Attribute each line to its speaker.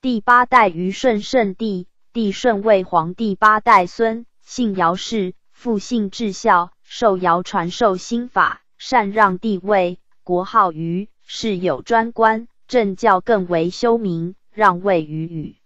Speaker 1: 第八代虞舜圣帝，帝舜为皇帝八代孙，姓姚氏，父姓智孝，受尧传授心法，禅让帝位，国号虞，设有专官，政教更为修明，让位于禹。